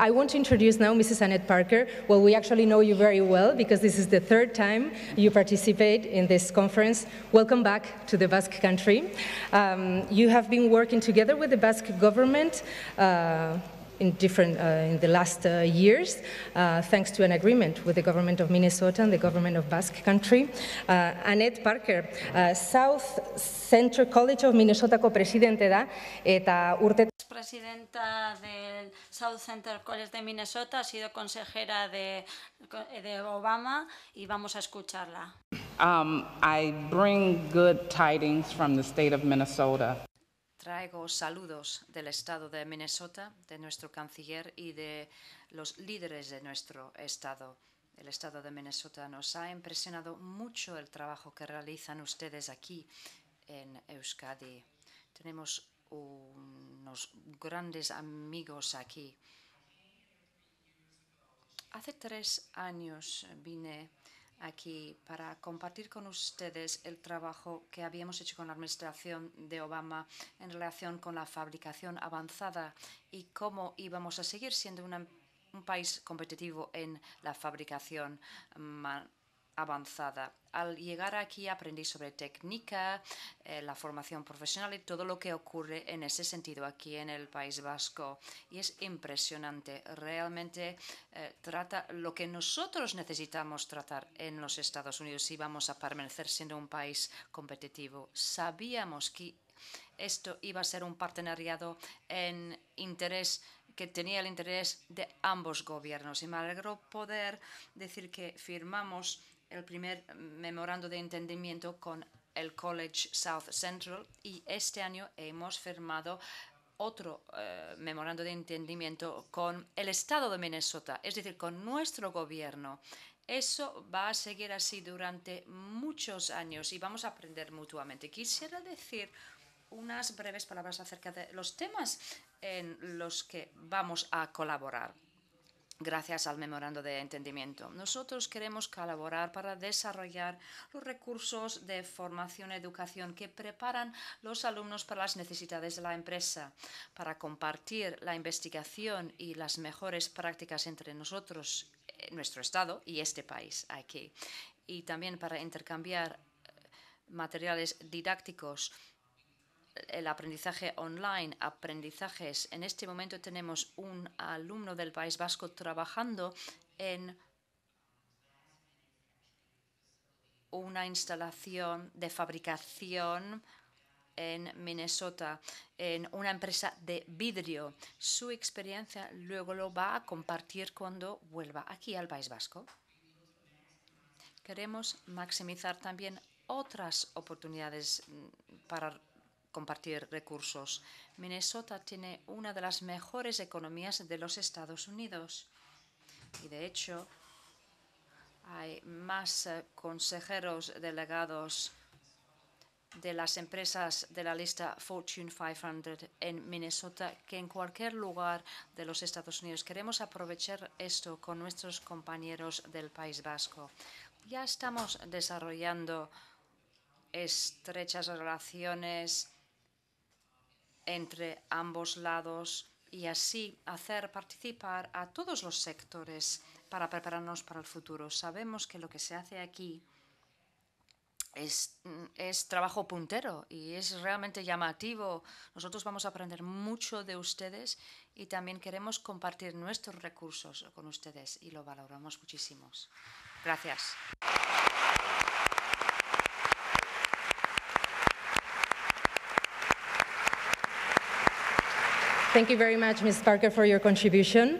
I want to introduce now Mrs. Annette Parker. Well, we actually know you very well because this is the third time you participate in this conference. Welcome back to the Basque country. Um, you have been working together with the Basque government uh, in different uh, in the last uh, years, uh, thanks to an agreement with the government of Minnesota and the government of Basque Country. Uh, Annette Parker, uh, South Central College of co presidente da, eta urte presidenta del South Center College de Minnesota, ha sido consejera de, Obama y vamos a escucharla. Traigo saludos del estado de Minnesota, de nuestro canciller y de los líderes de nuestro estado. El estado de Minnesota nos ha impresionado mucho el trabajo que realizan ustedes aquí en Euskadi. Tenemos un grandes amigos aquí. Hace tres años vine aquí para compartir con ustedes el trabajo que habíamos hecho con la administración de Obama en relación con la fabricación avanzada y cómo íbamos a seguir siendo em-, un país competitivo en la fabricación avanzada. Al llegar aquí aprendí sobre técnica, eh, la formación profesional y todo lo que ocurre en ese sentido aquí en el País Vasco. Y es impresionante, realmente eh, trata lo que nosotros necesitamos tratar en los Estados Unidos si vamos a permanecer siendo un país competitivo. Sabíamos que esto iba a ser un partenariado en interés que tenía el interés de ambos gobiernos y me alegro poder decir que firmamos el primer memorando de entendimiento con el College South Central y este año hemos firmado otro eh, memorando de entendimiento con el Estado de Minnesota, es decir, con nuestro gobierno. Eso va a seguir así durante muchos años y vamos a aprender mutuamente. Quisiera decir unas breves palabras acerca de los temas en los que vamos a colaborar gracias al memorando de entendimiento. Nosotros queremos colaborar para desarrollar los recursos de formación y educación que preparan los alumnos para las necesidades de la empresa, para compartir la investigación y las mejores prácticas entre nosotros, eh, nuestro Estado y este país aquí, y también para intercambiar eh, materiales didácticos el aprendizaje online, aprendizajes. En este momento tenemos un alumno del País Vasco trabajando en una instalación de fabricación en Minnesota, en una empresa de vidrio. Su experiencia luego lo va a compartir cuando vuelva aquí al País Vasco. Queremos maximizar también otras oportunidades mm, para compartir recursos. Minnesota tiene una de las mejores economías de los Estados Unidos y de hecho hay más eh, consejeros delegados de las empresas de la lista Fortune 500 en Minnesota que en cualquier lugar de los Estados Unidos. Queremos aprovechar esto con nuestros compañeros del País Vasco. Ya estamos desarrollando estrechas relaciones entre ambos lados y así hacer participar a todos los sectores para prepararnos para el futuro. Sabemos que lo que se hace aquí es, trabajo puntero y es realmente llamativo. Nosotros vamos a aprender mucho de ustedes y también queremos compartir nuestros recursos con ustedes y lo valoramos muchísimo. Gracias. Thank you very much, Ms. Parker, for your contribution.